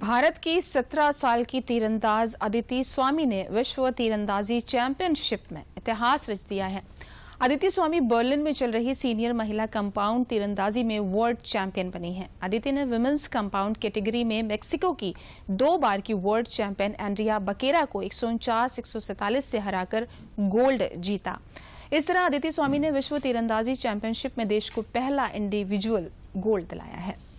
भारत की 17 साल की तीरंदाज अदिति स्वामी ने विश्व तीरंदाजी चैंपियनशिप में इतिहास रच दिया है अदिति स्वामी बर्लिन में चल रही सीनियर महिला कंपाउंड तीरंदाजी में वर्ल्ड चैंपियन बनी हैं। अदिति ने वुमेन्स कंपाउंड कैटेगरी में मेक्सिको की दो बार की वर्ल्ड चैंपियन एंड्रिया बकेरा को एक 147 से हराकर गोल्ड जीता इस तरह अदिति स्वामी ने विश्व तीरंदाजी चैंपियनशिप में देश को पहला इंडिविजुअल गोल्ड दिलाया है